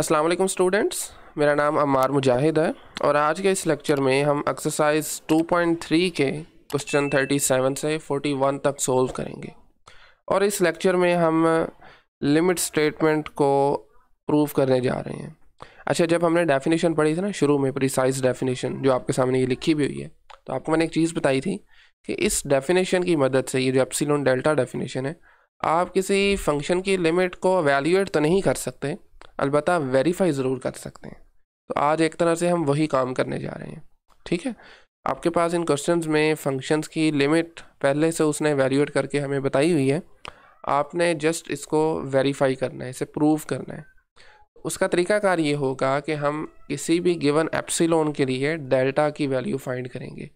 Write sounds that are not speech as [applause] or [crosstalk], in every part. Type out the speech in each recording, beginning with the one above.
अस्सलाम वालेकुम स्टूडेंट्स मेरा नाम अमार मुजाहिद है और आज के इस लेक्चर में हम एक्सरसाइज 2.3 के क्वेश्चन 37 से 41 तक सोल्व करेंगे और इस लेक्चर में हम लिमिट स्टेटमेंट को प्रूव करने जा रहे हैं अच्छा जब हमने डेफिनेशन पढ़ी थी ना शुरू में प्रिसाइज डेफिनेशन जो आपके सामने ये लिखी भी हुई है तो आपको मैंने एक चीज़ बताई थी कि इस डेफिनेशन की मदद से ये जो एप्सिलोन डेल्टा डेफिनेशन है आप किसी फंक्शन की लिमिट को वैल्यूएट तो नहीं कर सकते अलबत् वेरीफाई ज़रूर कर सकते हैं तो आज एक तरह से हम वही काम करने जा रहे हैं ठीक है आपके पास इन क्वेश्चंस में फंक्शंस की लिमिट पहले से उसने वैल्यूएट करके हमें बताई हुई है आपने जस्ट इसको वेरीफाई करना है इसे प्रूव करना है उसका तरीकाकार ये होगा कि हम किसी भी गिवन एप्सिलोन के लिए डेल्टा की वैल्यू फाइंड करेंगे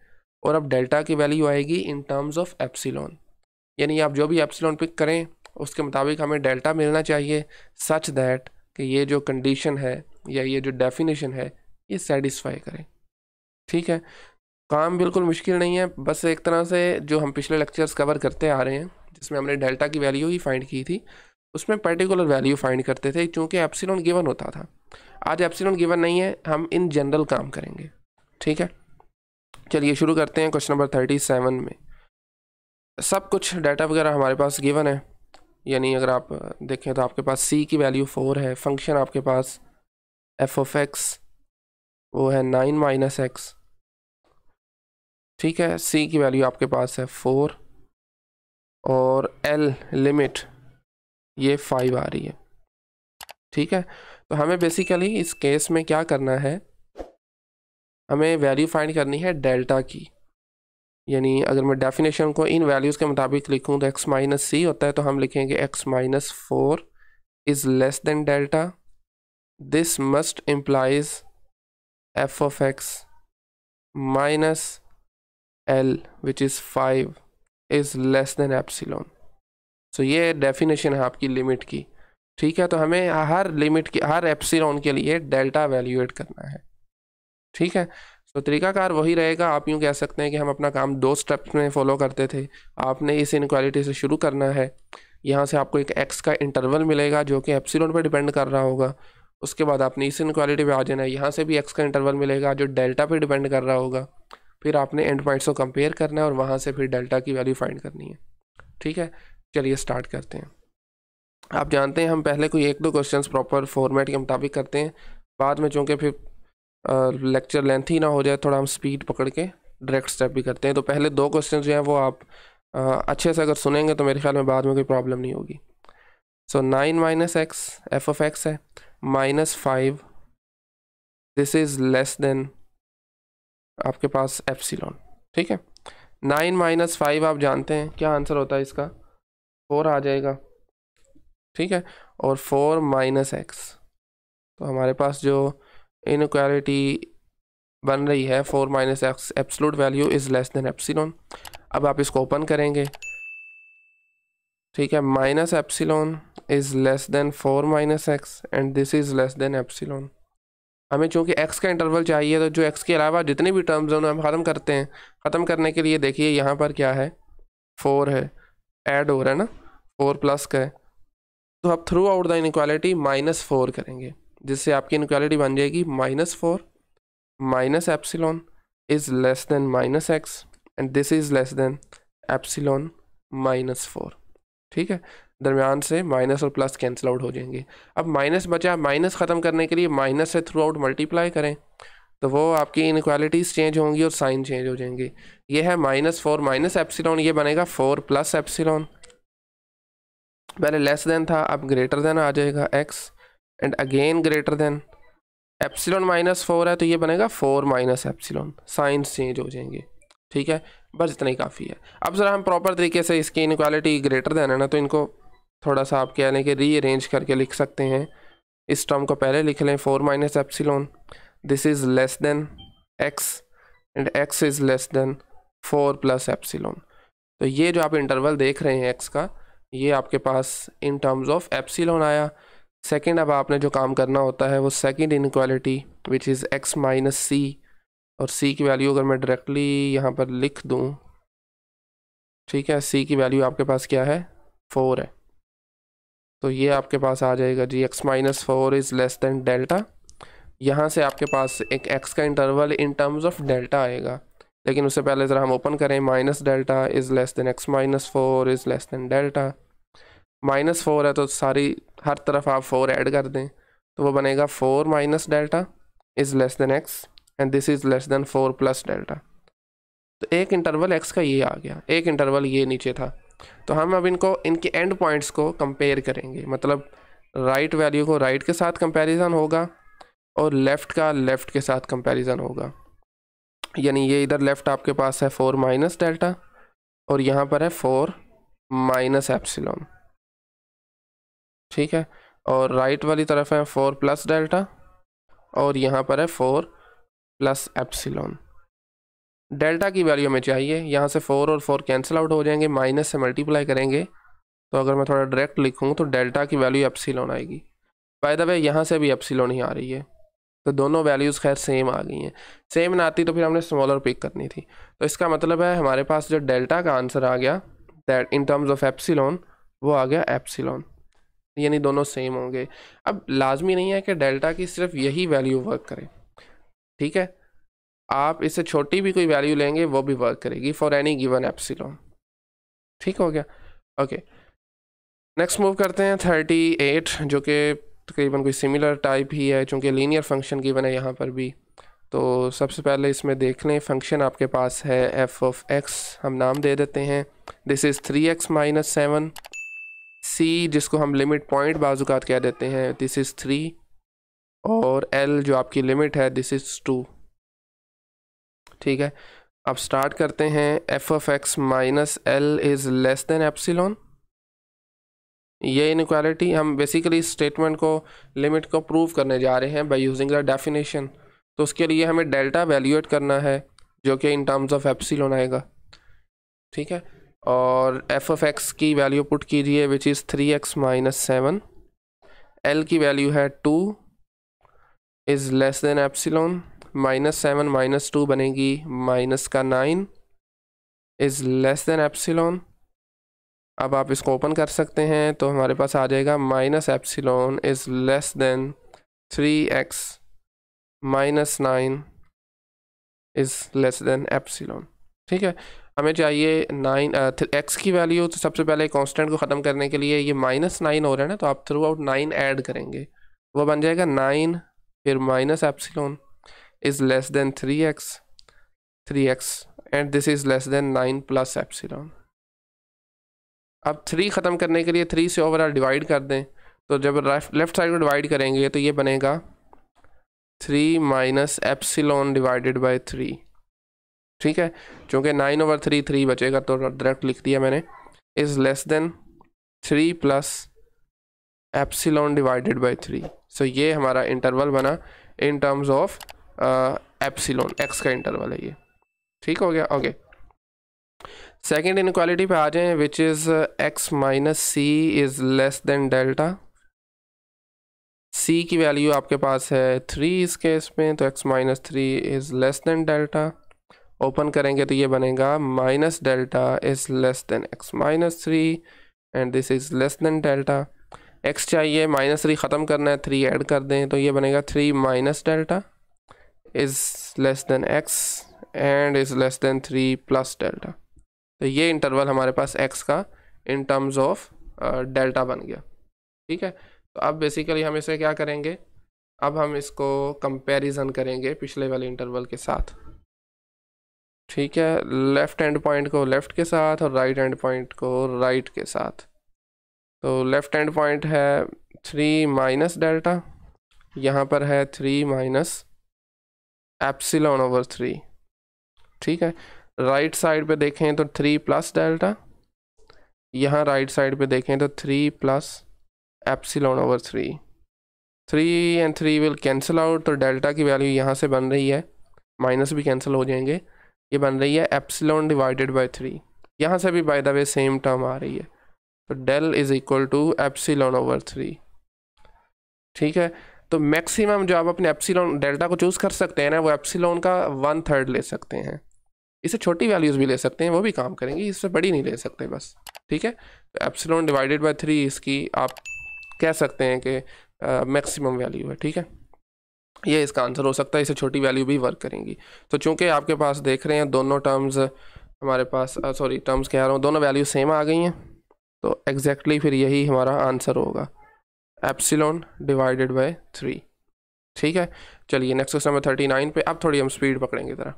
और अब डेल्टा की वैल्यू आएगी इन टर्म्स ऑफ एप्सिलोन यानी आप जो भी एप्सिलोन पिक करें उसके मुताबिक हमें डेल्टा मिलना चाहिए सच दैट कि ये जो कंडीशन है या ये जो डेफिनेशन है ये सेटिस्फाई करें ठीक है काम बिल्कुल मुश्किल नहीं है बस एक तरह से जो हम पिछले लेक्चर्स कवर करते आ रहे हैं जिसमें हमने डेल्टा की वैल्यू ही फाइंड की थी उसमें पर्टिकुलर वैल्यू फाइंड करते थे क्योंकि एप्सिलॉन गिवन होता था आज एप्सिलॉन गिवन नहीं है हम इन जनरल काम करेंगे ठीक है चलिए शुरू करते हैं क्वेश्चन नंबर थर्टी सेवन में सब कुछ डाटा वगैरह हमारे पास गिवन है यानी अगर आप देखें तो आपके पास सी की वैल्यू फ़ोर है फंक्शन आपके पास एफ ऑफ एक्स वो है नाइन माइनस एक्स ठीक है सी की वैल्यू आपके पास है फोर और एल लिमिट ये फाइव आ रही है ठीक है तो हमें बेसिकली इस केस में क्या करना है हमें वैल्यू फाइंड करनी है डेल्टा की यानी अगर मैं डेफिनेशन को इन वैल्यूज़ के मुताबिक लिखूँ तो एक्स माइनस सी होता है तो हम लिखेंगे x minus four is less than delta this must implies f of x minus L which is five is less than epsilon so ये डेफिनेशन है आपकी लिमिट की ठीक है तो हमें हर लिमिट की हर एप्सिलोन के लिए डेल्टा वैल्यूएट करना है ठीक है तो तरीकाकार वही रहेगा आप यूँ कह सकते हैं कि हम अपना काम दो स्टेप्स में फॉलो करते थे आपने इस इनक्वालिटी से शुरू करना है यहाँ से आपको एक एक्स का इंटरवल मिलेगा जो कि एप्सिलॉन पर डिपेंड कर रहा होगा उसके बाद आपने इस इनक्वालिटी पर आ जाना है यहाँ से भी एक्स का इंटरवल मिलेगा जो डेल्टा पर डिपेंड कर रहा होगा फिर आपने एंड पॉइंट्स को कंपेयर करना है और वहाँ से फिर डेल्टा की वैल्यू फाइंड करनी है ठीक है चलिए स्टार्ट करते हैं आप जानते हैं हम पहले कोई एक दो क्वेश्चंस प्रॉपर फॉर्मेट के मुताबिक करते हैं बाद में चूँकि फिर लेक्चर लेंथ ही ना हो जाए थोड़ा हम स्पीड पकड़ के डायरेक्ट स्टेप भी करते हैं तो पहले दो क्वेश्चन जो हैं वो आप आ, अच्छे से अगर सुनेंगे तो मेरे ख्याल में बाद में कोई प्रॉब्लम नहीं होगी so nine minus x f of x है minus five this is less than आपके पास एप्सिलॉन ठीक है नाइन माइनस फाइव आप जानते हैं क्या आंसर होता है इसका फोर आ जाएगा ठीक है और फोर माइनस एक्स तो हमारे पास जो इनक्वालिटी बन रही है four minus x absolute value is less than epsilon अब आप इसको ओपन करेंगे ठीक है minus epsilon is less than four minus x and this is less than epsilon हमें चूँकि एक्स का इंटरवल चाहिए तो जो एक्स के अलावा जितने भी टर्म्स हैं उन्हें हम ख़त्म करते हैं ख़त्म करने के लिए देखिए यहाँ पर क्या है फोर है ऐड हो रहा है ना फोर प्लस का है तो आप throughout the inequality minus four करेंगे जिससे आपकी इनक्वालिटी बन जाएगी minus four minus epsilon is less than minus x and this is less than epsilon minus four ठीक है दरमियान से माइनस और प्लस कैंसिल आउट हो जाएंगे अब माइनस बचा माइनस ख़त्म करने के लिए माइनस से थ्रू आउट मल्टीप्लाई करें तो वो आपकी इनक्वालिटीज़ चेंज होंगी और साइन चेंज हो जाएंगे ये है माइनस फोर माइनस एप्सिलॉन ये बनेगा फोर प्लस एप्सिलॉन पहले लेस देन था अब ग्रेटर देन आ जाएगा x and again greater than epsilon minus four है तो ये बनेगा four minus epsilon signs change हो जाएंगे ठीक है बस इतना ही काफ़ी है अब ज़रा हम प्रॉपर तरीके से इसकी इनक्वालिटी ग्रेटर देन है ना तो इनको थोड़ा सा आप कह लें कि रीअरेंज करके लिख सकते हैं इस टर्म को पहले लिख लें four minus epsilon this is less than x and x is less than four plus epsilon तो ये जो आप इंटरवल देख रहे हैं एक्स का ये आपके पास इन टर्म्स ऑफ एप्सिलॉन आया सेकेंड अब आपने जो काम करना होता है वो second inequality which is x minus सी और सी की वैल्यू अगर मैं डायरेक्टली यहाँ पर लिख दूँ ठीक है सी की वैल्यू आपके पास क्या है फोर है तो ये आपके पास आ जाएगा g x minus four is less than delta यहाँ से आपके पास एक एक्स का interval in terms of delta आएगा लेकिन उससे पहले ज़रा हम ओपन करें minus delta is less than x minus four is less than delta minus four है तो सारी हर तरफ आप फोर ऐड कर दें तो वो बनेगा four minus delta is less than x and this is less than four plus delta तो एक इंटरवल एक्स का ये आ गया एक इंटरवल ये नीचे था तो हम अब इनको इनके एंड पॉइंट्स को कंपेयर करेंगे मतलब राइट वैल्यू को राइट के साथ कंपेरिजन होगा और लेफ़्ट का लेफ़्ट के साथ कंपेरिज़न होगा यानी ये इधर लेफ़्ट आपके पास है फोर माइनस डेल्टा और यहाँ पर है फोर माइनस एप्सिलॉन ठीक है और राइट वाली तरफ है फोर प्लस डेल्टा और यहाँ पर है फोर प्लस एप्सिलॉन डेल्टा की वैल्यू हमें चाहिए यहाँ से फोर और फोर कैंसिल आउट हो जाएंगे माइनस से मल्टीप्लाई करेंगे तो अगर मैं थोड़ा डायरेक्ट लिखूँ तो डेल्टा की वैल्यू एप्सिलॉन आएगी बाय द वे यहाँ से भी एप्सिलॉन ही आ रही है तो दोनों वैल्यूज़ खैर सेम आ गई हैं सेम ना आती तो फिर हमने स्मॉलर पिक करनी थी तो इसका मतलब है हमारे पास जो डेल्टा का आंसर आ गया that in terms of epsilon वो आ गया एप्सिलॉन यानी दोनों सेम होंगे अब लाजमी नहीं है कि डेल्टा की सिर्फ यही वैल्यू वर्क करे ठीक है आप इससे छोटी भी कोई वैल्यू लेंगे वो भी वर्क करेगी फॉर एनी गिवन एप्सिलॉन ठीक हो गया ओके नेक्स्ट मूव करते हैं थर्टी एट जो कि तकरीबन कोई सिमिलर टाइप ही है चूँकि लीनियर फंक्शन गिवन है यहाँ पर भी तो सबसे पहले इसमें देख लें फंक्शन आपके पास है एफ ऑफ एक्स हम नाम दे देते हैं this is three x minus seven c जिसको हम लिमिट पॉइंट बाजूकात कह देते हैं दिस इज़ थ्री और एल जो आपकी लिमिट है दिस इज़ टू ठीक है अब स्टार्ट करते हैं F of x minus L is less than epsilon ये इनक्वालिटी हम बेसिकली स्टेटमेंट को लिमिट को प्रूव करने जा रहे हैं बाय यूजिंग द डेफिनेशन तो उसके लिए हमें डेल्टा वैल्यूएट करना है जो कि इन टर्म्स ऑफ एप्सिलॉन आएगा ठीक है और एफ ऑफ एक्स की वैल्यू पुट कीजिए which is three x minus seven L की वैल्यू है two is less than epsilon minus seven minus two बनेगी माइनस का nine is less than epsilon अब आप इसको ओपन कर सकते हैं तो हमारे पास आ जाएगा minus epsilon is less than three x minus nine is less than epsilon ठीक है हमें चाहिए नाइन एक्स की वैल्यू तो सबसे पहले कांस्टेंट को ख़त्म करने के लिए ये माइनस नाइन हो रहा है ना तो आप थ्रू आउट नाइन ऐड करेंगे वो बन जाएगा नाइन फिर minus epsilon is less than three x three x and this is less than nine plus epsilon अब थ्री ख़त्म करने के लिए थ्री से ओवरऑल डिवाइड कर दें तो जब लेफ़्ट साइड को डिवाइड करेंगे तो ये बनेगा three minus epsilon divided by three ठीक है क्योंकि नाइन ओवर थ्री थ्री बचेगा तो डायरेक्ट लिख दिया मैंने is less than three plus epsilon divided by three so ये हमारा इंटरवल बना in terms of epsilon x का इंटरवल है ये ठीक हो गया ओके सेकेंड इनक्वालिटी पे आ जाए which is x minus c is less than delta c की वैल्यू आपके पास है थ्री इस केस में तो x minus three is less than delta open करेंगे तो ये बनेगा minus delta is less than x minus three and this is less than delta x चाहिए माइनस थ्री ख़त्म करना है थ्री ऐड कर दें तो ये बनेगा three minus delta is less than x and is less than three plus delta तो ये इंटरवल हमारे पास एक्स का इन टर्म्स ऑफ डेल्टा बन गया ठीक है तो अब बेसिकली हम इसे क्या करेंगे अब हम इसको कंपैरिजन करेंगे पिछले वाले इंटरवल के साथ ठीक है लेफ़्ट एंड पॉइंट को लेफ़्ट के साथ और राइट एंड पॉइंट को राइट के साथ तो लेफ़्ट एंड पॉइंट है थ्री माइनस डेल्टा यहाँ पर है three minus epsilon over three ठीक है राइट साइड पे देखें तो थ्री प्लस डेल्टा यहाँ राइट साइड पे देखें तो three plus epsilon over three three and three will cancel out तो डेल्टा की वैल्यू यहाँ से बन रही है माइनस भी कैंसिल हो जाएंगे ये बन रही है एप्सिलॉन डिवाइडेड बाय थ्री यहाँ से भी by the way same term आ रही है तो delta is equal to epsilon over three ठीक है तो मैक्सिमम जो आप अपने एप्सिलॉन डेल्टा को चूज़ कर सकते हैं ना वो एप्सिलॉन का वन थर्ड ले सकते हैं इससे छोटी वैल्यूज़ भी ले सकते हैं वो भी काम करेंगी इससे बड़ी नहीं ले सकते बस ठीक है तो एप्सिलॉन डिवाइडेड बाय थ्री इसकी आप कह सकते हैं कि मैक्सिमम वैल्यू है ठीक है ये इसका आंसर हो सकता है इसे छोटी वैल्यू भी वर्क करेंगी तो चूंकि आपके पास देख रहे हैं दोनों टर्म्स हमारे पास सॉरी टर्म्स कह रहा हूँ दोनों वैल्यू सेम आ गई हैं तो एग्जैक्टली exactly फिर यही हमारा आंसर होगा एप्सिलोन डिवाइडेड बाय थ्री ठीक है चलिए next question number thirty nine पे अब थोड़ी हम स्पीड पकड़ेंगे ज़रा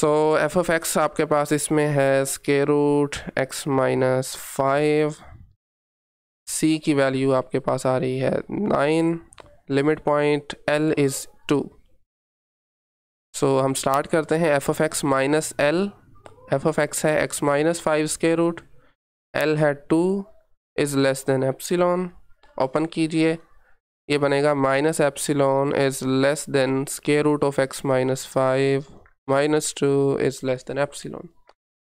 सो एफ ऑफ एक्स आपके पास इसमें है square root x minus five c की वैल्यू आपके पास आ रही है nine limit point L is two so हम स्टार्ट करते हैं F of x minus L f of x है x minus five square root L है two is less than epsilon open कीजिए ये बनेगा minus epsilon is less than square root of x minus five minus two is less than epsilon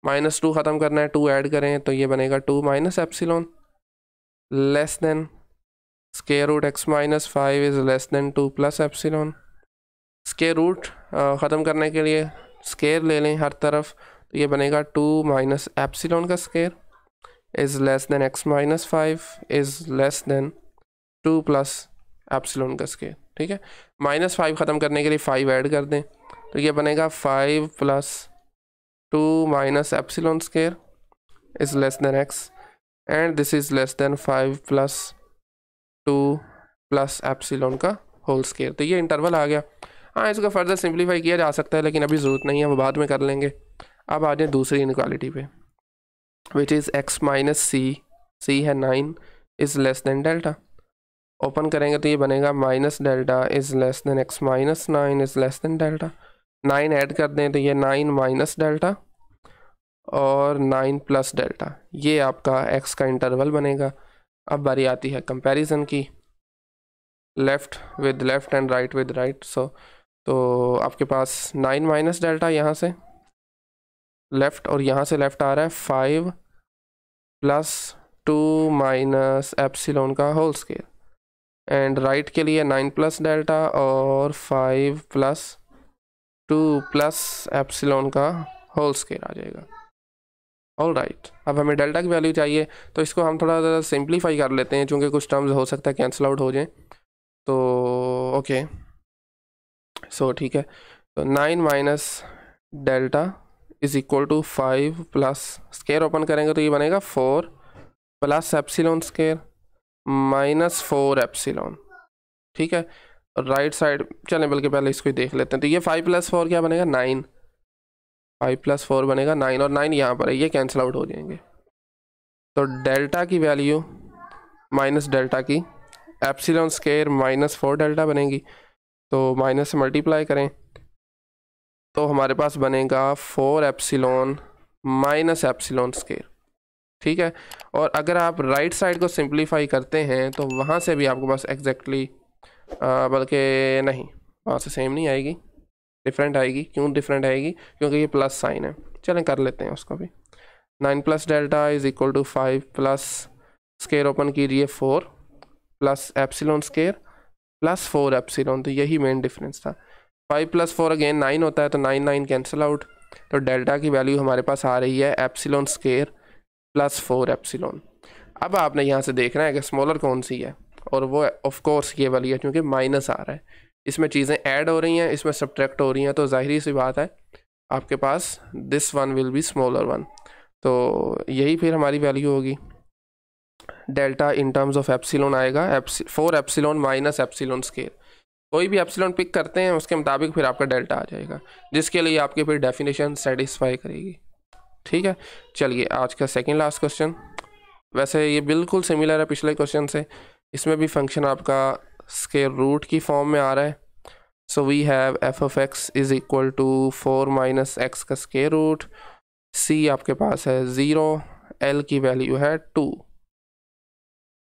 minus two ख़त्म करना है two add करें तो ये बनेगा two minus epsilon less than square root x minus five is less than two plus epsilon square root ख़त्म करने के लिए स्केयर ले लें हर तरफ तो ये बनेगा टू माइनस एप्सिलॉन का square is less than x minus five is less than two plus epsilon का स्केयर ठीक है माइनस फाइव ख़त्म करने के लिए फ़ाइव ऐड कर दें तो ये बनेगा five plus two minus epsilon square is less than x and this is less than five plus two plus epsilon का होल स्केयर तो ये इंटरवल आ गया हाँ इसको फर्दर सिंप्लीफाई किया जा सकता है लेकिन अभी ज़रूरत नहीं है वो बाद में कर लेंगे अब आ जाए दूसरी इनक्वालिटी पे which is x minus c c है nine is less than delta open करेंगे तो ये बनेगा minus delta is less than x minus nine is less than delta nine add कर दें तो ये नाइन माइनस डेल्टा और नाइन प्लस डेल्टा ये आपका एक्स का इंटरवल बनेगा अब बारी आती है कंपैरिजन की left with left and right with right so तो आपके पास नाइन माइनस डेल्टा यहाँ से लेफ़्ट और यहाँ से लेफ़्ट आ रहा है five plus two minus epsilon का होल स्केयर एंड राइट के लिए नाइन प्लस डेल्टा और five plus two plus epsilon का होल स्केयर आ जाएगा ऑल राइट अब हमें डेल्टा की वैल्यू चाहिए तो इसको हम थोड़ा ज़्यादा सिंप्लीफाई कर लेते हैं चूँकि कुछ टर्म्स हो सकता है कैंसिल आउट हो जाए तो ओके सो ठीक है तो nine minus delta is equal to five plus square open करेंगे तो ये बनेगा four plus epsilon square minus four epsilon ठीक है राइट साइड चलें बल्कि पहले इसको ही देख लेते हैं तो ये फाइव प्लस फोर क्या बनेगा नाइन फाइव प्लस फोर बनेगा नाइन और नाइन यहाँ पर है ये कैंसिल आउट हो जाएंगे तो डेल्टा की वैल्यू माइनस डेल्टा की epsilon square minus four delta बनेगी तो माइनस से मल्टीप्लाई करें तो हमारे पास बनेगा four epsilon minus epsilon square ठीक है और अगर आप राइट साइड को सिंप्लीफाई करते हैं तो वहाँ से भी आपके पास एग्जैक्टली बल्कि नहीं वहाँ से सेम नहीं आएगी डिफरेंट आएगी क्यों डिफरेंट आएगी क्योंकि ये प्लस साइन है चलें कर लेते हैं उसको भी nine plus delta is equal to five plus square open कीजिए four plus epsilon square plus four epsilon तो यही मेन डिफरेंस था five plus four again nine होता है तो नाइन नाइन कैंसिल आउट तो डेल्टा की वैल्यू हमारे पास आ रही है epsilon square plus four epsilon अब आपने यहाँ से देखना है कि स्मॉलर कौन सी है और वो ऑफ कोर्स ये वाली है क्योंकि माइनस आ रहा है इसमें चीज़ें ऐड हो रही हैं इसमें सब्ट्रैक्ट हो रही हैं तो ज़ाहिर सी बात है आपके पास this one will be smaller one तो यही फिर हमारी वैल्यू होगी delta in terms of epsilon आएगा four epsilon minus epsilon square कोई भी एप्सिलोन पिक करते हैं उसके मुताबिक फिर आपका डेल्टा आ जाएगा जिसके लिए आपके फिर डेफिनेशन सेटिस्फाई करेगी ठीक है चलिए आज का सेकेंड लास्ट क्वेश्चन वैसे ये बिल्कुल सिमिलर है पिछले क्वेश्चन से इसमें भी फंक्शन आपका स्केयर रूट की फॉर्म में आ रहा है so we have f of x is equal to four minus x का स्केयर रूट सी आपके पास है ज़ीरो एल की वैल्यू है टू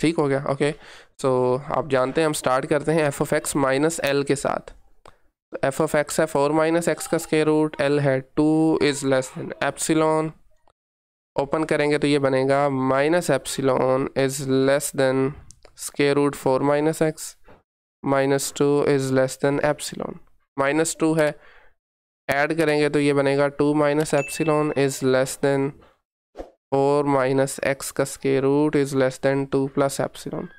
ठीक हो गया ओके सो so, आप जानते हैं हम स्टार्ट करते हैं F of x minus L के साथ एफ ऑफ एक्स है फोर माइनस एक्स का स्केयर रूट एल है two is less than epsilon open करेंगे तो ये बनेगा minus epsilon is less than square root four minus x minus two is less than epsilon minus two है add करेंगे तो ये बनेगा two minus epsilon is less than four minus x का square root is less than two plus epsilon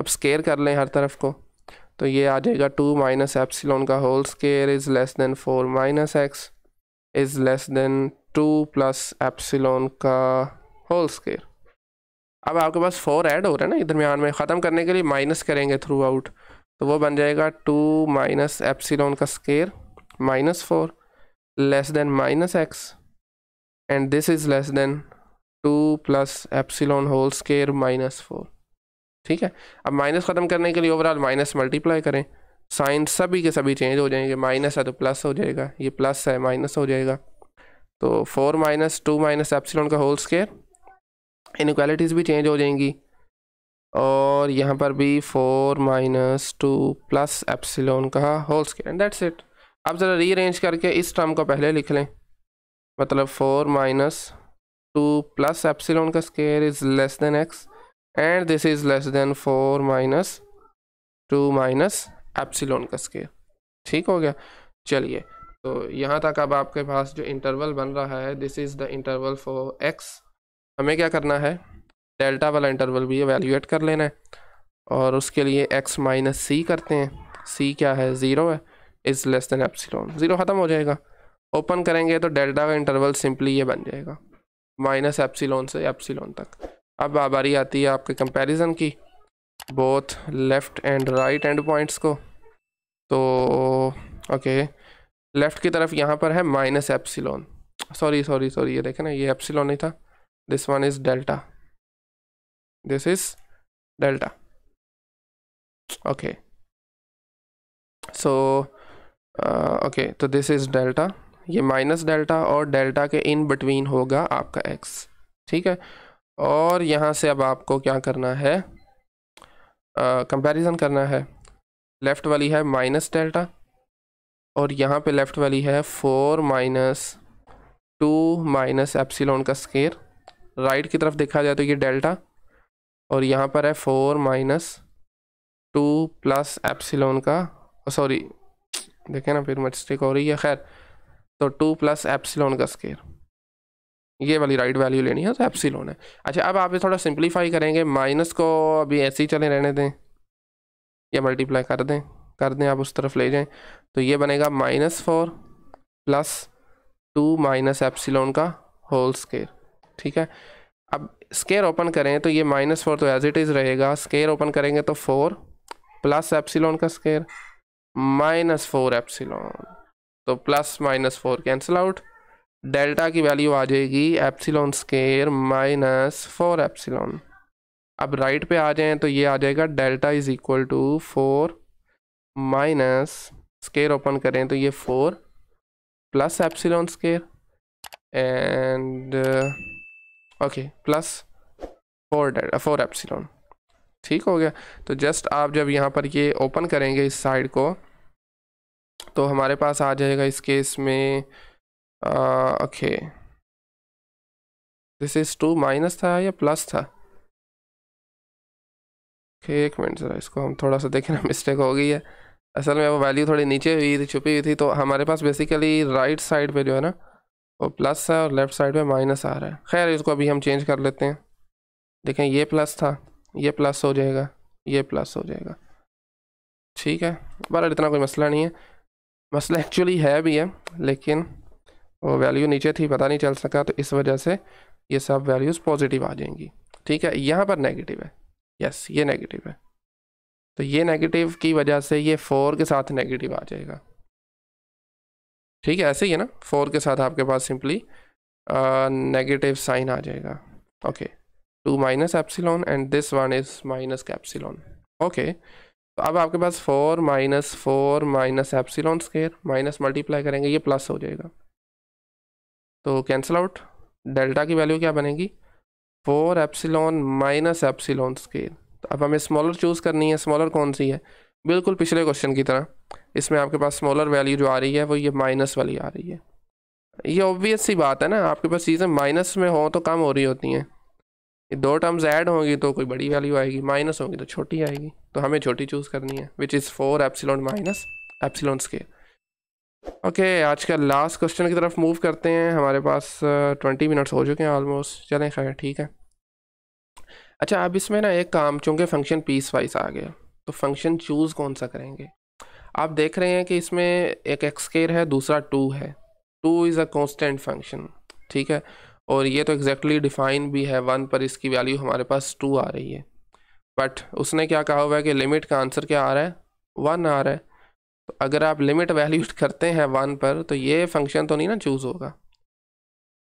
अब square कर लें हर तरफ को तो ये आ जाएगा टू माइनस एप्सिलॉन का whole square is less than four minus x is less than two plus epsilon का होल स्केयर अब आपके पास फोर ऐड हो रहा है ना दरमियान में ख़त्म करने के लिए माइनस करेंगे थ्रू आउट तो वो बन जाएगा टू माइनस एप्सिलोन का square minus four less than minus x and this is less than two plus epsilon whole square minus four ठीक है अब माइनस ख़त्म करने के लिए ओवरऑल माइनस मल्टीप्लाई करें साइन सभी के सभी चेंज हो जाएंगे माइनस है तो प्लस हो जाएगा ये प्लस है माइनस हो जाएगा तो four minus two minus epsilon का होल स्केयर इनक्वालिटीज़ भी चेंज हो जाएंगी और यहाँ पर भी four minus two plus epsilon का whole square and that's it आप ज़रा रीअरेंज करके इस टर्म को पहले लिख लें मतलब four minus two plus epsilon का square is less than x and this is less than four minus two minus epsilon का स्केयर ठीक हो गया चलिए तो यहाँ तक अब आपके पास जो इंटरवल बन रहा है this is the interval for x हमें क्या करना है डेल्टा वाला इंटरवल भी एवेल्यूएट कर लेना है और उसके लिए एक्स माइनस सी करते हैं सी क्या है ज़ीरो है is less than epsilon zero ख़त्म हो जाएगा ओपन करेंगे तो डेल्टा का इंटरवल सिंपली ये बन जाएगा माइनस एप्सिलॉन से एप्सिलॉन तक अब आबारी आती है आपके कंपैरिजन की both left and right end points को तो ओके लेफ़्ट की तरफ यहाँ पर है minus epsilon sorry sorry sorry ये देखें ना ये एप्सिलॉन नहीं था this one is delta this is delta okay so uh, okay तो this is delta ये माइनस डेल्टा और डेल्टा के इन बिटवीन होगा आपका एक्स ठीक है और यहाँ से अब आपको क्या करना है कंपैरिजन uh, करना है लेफ़्ट वाली है माइनस डेल्टा और यहाँ पे लेफ़्ट वाली है four minus two minus epsilon का स्केयर राइट की तरफ देखा जाए तो ये डेल्टा और यहाँ पर है four minus two plus epsilon का सॉरी देखें ना फिर मिस्टेक हो रही है खैर तो टू प्लस एप्सिलोन का स्केयर ये वाली राइट वैल्यू लेनी है तो एप्सिलोन है अच्छा अब आप ये थोड़ा सिंप्लीफाई करेंगे माइनस को अभी ऐसे ही चले रहने दें या मल्टीप्लाई कर दें कर दें आप उस तरफ ले जाएं तो ये बनेगा minus four plus two minus epsilon का होल स्केयर ठीक है अब स्केयर ओपन करें तो ये माइनस फोर तो एज इट इज़ रहेगा स्केयर ओपन करेंगे तो फोर प्लस एप्सिलॉन का स्केयर माइनस फोर एप्सिलॉन तो plus minus four cancel out delta की वैल्यू आ जाएगी epsilon square minus four epsilon अब राइट पे आ जाएँ तो ये आ जाएगा delta is equal to four minus square open करें तो ये four plus epsilon square and okay plus four four epsilon ठीक हो गया तो जस्ट आप जब यहाँ पर ये ओपन करेंगे इस साइड को तो हमारे पास आ जाएगा इस केस में okay this is two minus था या प्लस था ओके एक मिनट ज़रा इसको हम थोड़ा सा देखें ना मिस्टेक हो गई है असल में वो वैल्यू थोड़ी नीचे हुई थी छुपी हुई थी तो हमारे पास बेसिकली राइट साइड पे जो है ना वो प्लस है और लेफ़्ट साइड में माइनस आ रहा है खैर इसको अभी हम चेंज कर लेते हैं देखें ये प्लस था ये प्लस हो जाएगा ये प्लस हो जाएगा ठीक है बार इतना कोई मसला नहीं है मसला एक्चुअली है भी है लेकिन वो वैल्यू नीचे थी पता नहीं चल सका तो इस वजह से ये सब वैल्यूज़ पॉजिटिव आ जाएंगी ठीक है यहाँ पर नेगेटिव है यस ये नेगेटिव है तो ये नेगेटिव की वजह से ये फोर के साथ नेगेटिव आ जाएगा ठीक है ऐसे ही है ना फोर के साथ आपके पास सिंपली नेगेटिव साइन आ जाएगा okay two minus epsilon and this one is minus epsilon okay तो अब आपके पास four minus four minus epsilon square minus multiply करेंगे ये प्लस हो जाएगा तो कैंसिल आउट डेल्टा की वैल्यू क्या बनेगी four epsilon minus epsilon square तो अब हमें स्मॉलर चूज़ करनी है स्मॉलर कौन सी है बिल्कुल पिछले क्वेश्चन की तरह इसमें आपके पास स्मॉलर वैल्यू जो आ रही है वो ये माइनस वाली आ रही है ये ऑब्वियस सी बात है ना आपके पास चीज़ें माइनस में हो तो कम हो रही होती हैं दो टर्म्स ऐड होंगी तो कोई बड़ी वैल्यू आएगी माइनस होगी तो छोटी आएगी तो हमें छोटी चूज़ करनी है which is four epsilon minus epsilon square okay आज का लास्ट क्वेश्चन की तरफ मूव करते हैं हमारे पास ट्वेंटी uh, मिनट्स हो चुके हैं ऑलमोस्ट चलें खैर ठीक है अच्छा अब इसमें ना एक काम चूँकि फंक्शन पीस वाइज आ गया तो फंक्शन चूज़ कौन सा करेंगे आप देख रहे हैं कि इसमें एक एक्सकेयर है दूसरा टू है two is a constant function ठीक है और ये तो एग्जैक्टली डिफाइन भी है वन पर इसकी वैल्यू हमारे पास टू आ रही है बट उसने क्या कहा हुआ है कि लिमिट का आंसर क्या आ रहा है वन आ रहा है तो अगर आप लिमिट वैल्यू [laughs] करते हैं वन पर तो ये फंक्शन तो नहीं ना चूज़ होगा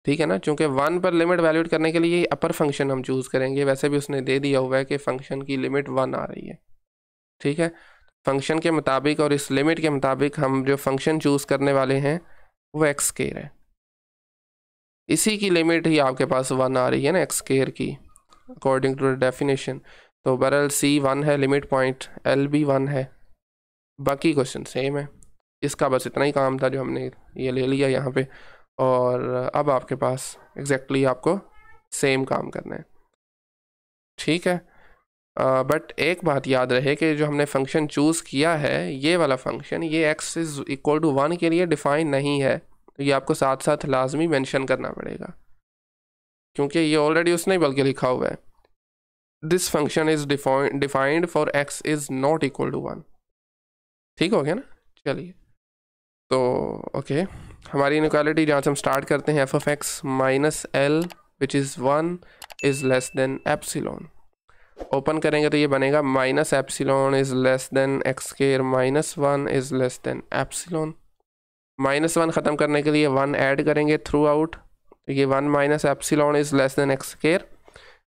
ठीक है ना क्योंकि वन पर लिमिट वैल्यूट करने के लिए अपर फंक्शन हम चूज़ करेंगे वैसे भी उसने दे दिया हुआ है कि फंक्शन की लिमिट वन आ रही है ठीक है फंक्शन के मुताबिक और इस लिमिट के मुताबिक हम जो फंक्शन चूज़ करने वाले हैं वो एक्स केयर है इसी की लिमिट ही आपके पास वन आ रही है ना एक्स केयर की अकॉर्डिंग टू डेफिनेशन तो बरल सी वन है limit point L B one है बाकी क्वेश्चन सेम है इसका बस इतना ही काम था जो हमने ये ले लिया यहाँ पे और अब आपके पास एग्जैक्टली exactly आपको सेम काम करना है ठीक है बट एक बात याद रहे कि जो हमने फंक्शन चूज़ किया है ये वाला फंक्शन ये x is equal to one के लिए डिफ़ाइन नहीं है तो ये आपको साथ साथ लाजमी मेंशन करना पड़ेगा क्योंकि ये ऑलरेडी उसने ही बल्कि लिखा हुआ है this function is defined for x is not equal to one ठीक हो गया ना चलिए तो ओके हमारी इनक्वालिटी जहाँ से हम स्टार्ट करते हैं F of x minus L which is one is less than epsilon open करेंगे तो ये बनेगा minus epsilon is less than x square minus one is less than epsilon minus one ख़त्म करने के लिए वन ऐड करेंगे थ्रू आउट तो ये one minus epsilon is less than x square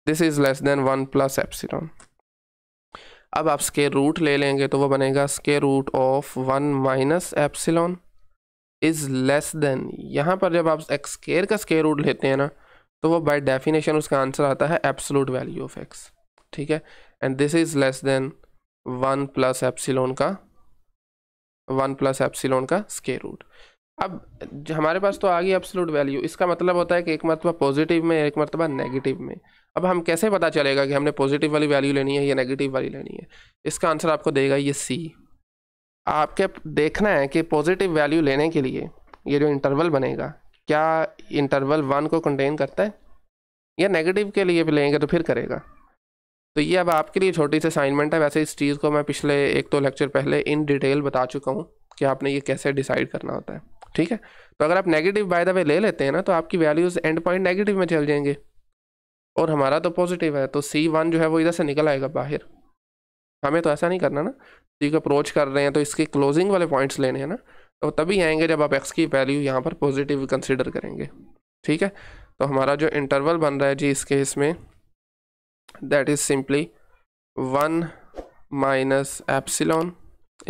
this is less than one plus epsilon अब आप square root ले लेंगे तो वो बनेगा square root of one minus epsilon is less than यहाँ पर जब आप एक्स केयर का स्केयर रूट लेते हैं ना तो वो बाय डेफिनेशन उसका आंसर आता है एप्सलूट वैल्यू ऑफ एक्स ठीक है and this is less than one plus epsilon का वन प्लस एप्सिलोन का स्के रूट अब हमारे पास तो आ गई एब्सोलूट वैल्यू इसका मतलब होता है कि एक मरतबा पॉजिटिव में एक मरतबा नेगेटिव में अब हम कैसे पता चलेगा कि हमने पॉजिटिव वाली वैल्यू लेनी है या नेगेटिव वाली लेनी है इसका आंसर आपको देगा ये सी आपके देखना है कि पॉजिटिव वैल्यू लेने के लिए ये जो इंटरवल बनेगा क्या इंटरवल वन को कंटेन करता है या नेगेटिव के लिए भी लेंगे तो फिर करेगा तो ये अब आपके लिए छोटी सी असाइनमेंट है वैसे इस चीज़ को मैं पिछले एक दो तो लेक्चर पहले इन डिटेल बता चुका हूँ कि आपने ये कैसे डिसाइड करना होता है ठीक है तो अगर आप नेगेटिव बाय द वे ले लेते हैं ना तो आपकी वैल्यूज़ एंड पॉइंट नेगेटिव में चल जाएंगे और हमारा तो पॉजिटिव है तो सी वन जो है वो इधर से निकल आएगा बाहर हमें तो ऐसा नहीं करना ना सी को अप्रोच कर रहे हैं तो इसके क्लोजिंग वाले पॉइंट्स लेने हैं ना तो तभी आएंगे जब आप एक्स की वैल्यू यहाँ पर पॉजिटिव कंसिडर करेंगे ठीक है तो हमारा जो इंटरवल बन रहा है जी इसके इसमें that is simply 1 minus epsilon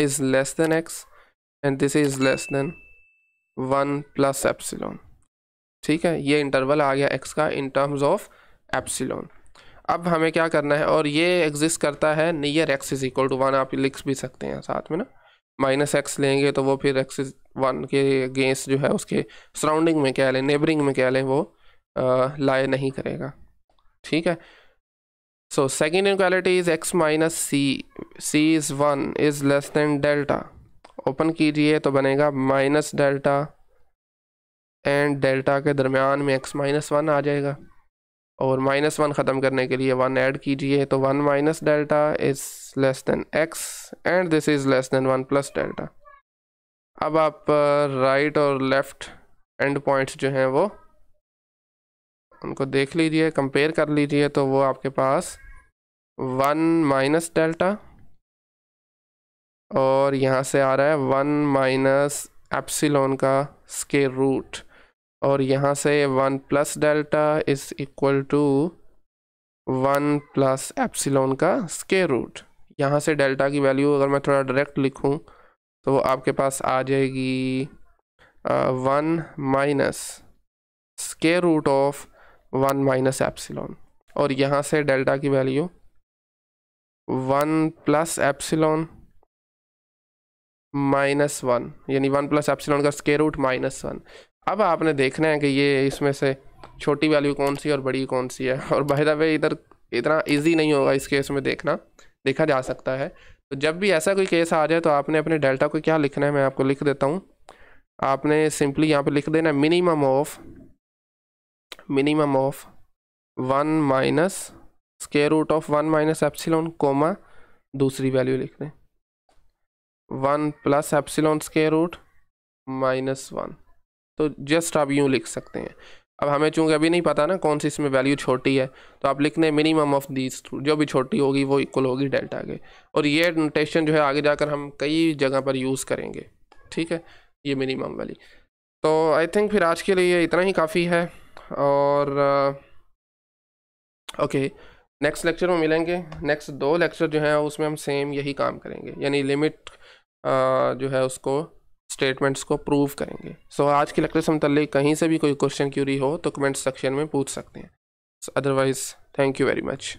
is less than x and this is less than one plus epsilon ठीक है ये इंटरवल आ गया एक्स का इन टर्म्स ऑफ एप्सिलोन अब हमें क्या करना है और ये एग्जिस्ट करता है near x is equal to one आप लिख भी सकते हैं साथ में ना माइनस एक्स लेंगे तो वो फिर एक्स वन के अगेंस्ट जो है उसके सराउंडिंग में क्या लें नेबरिंग में क्या लें वो आ, लाए नहीं करेगा ठीक है So second inequality is x minus c. c is 1 is less than delta. Open कीजिए तो बनेगा माइनस डेल्टा एंड डेल्टा के दरमियान में एक्स माइनस वन आ जाएगा और माइनस वन ख़त्म करने के लिए वन ऐड कीजिए तो one minus delta is less than x and this is less than one plus delta अब आप राइट uh, और लेफ़्ट एंड पॉइंट्स जो हैं वो उनको देख लीजिए कंपेयर कर लीजिए तो वो आपके पास वन माइनस डेल्टा और यहाँ से आ रहा है वन माइनस एप्सिलोन का स्केर रूट और यहाँ से one plus delta is equal to one plus epsilon का स्केर रूट यहाँ से डेल्टा की वैल्यू अगर मैं थोड़ा डायरेक्ट लिखूँ तो वो आपके पास आ जाएगी one minus square root of one minus epsilon और यहाँ से डेल्टा की value one plus epsilon minus one यानी वन प्लस एप्सिलॉन का स्केयर रूट माइनस वन अब आपने देखना है कि ये इसमें से छोटी वैल्यू कौन सी और बड़ी कौन सी है और बाय द वे इधर इतना इजी नहीं होगा इस केस में देखना देखा जा सकता है तो जब भी ऐसा कोई केस आ जाए तो आपने अपने डेल्टा को क्या लिखना है मैं आपको लिख देता हूँ आपने सिंपली यहाँ पर लिख देना minimum of minimum of 1 minus square root of one minus epsilon comma दूसरी वैल्यू लिख दें one plus epsilon square root minus one तो जस्ट आप यूँ लिख सकते हैं अब हमें चूंकि अभी नहीं पता ना कौन सी इसमें वैल्यू छोटी है तो आप लिखने मिनिमम ऑफ दीज जो भी छोटी होगी वो इक्वल होगी डेल्टा के और ये नोटेशन जो है आगे जाकर हम कई जगह पर यूज़ करेंगे ठीक है ये मिनिमम वाली तो आई थिंक फिर आज के लिए इतना ही काफ़ी है और ओके नेक्स्ट लेक्चर में मिलेंगे नेक्स्ट दो लेक्चर जो हैं उसमें हम सेम यही काम करेंगे यानी लिमिट जो है उसको स्टेटमेंट्स को प्रूव करेंगे सो so, आज के लेक्चर से मतलब कहीं से भी कोई क्वेश्चन क्यूरी हो तो कमेंट सेक्शन में पूछ सकते हैं otherwise thank you very much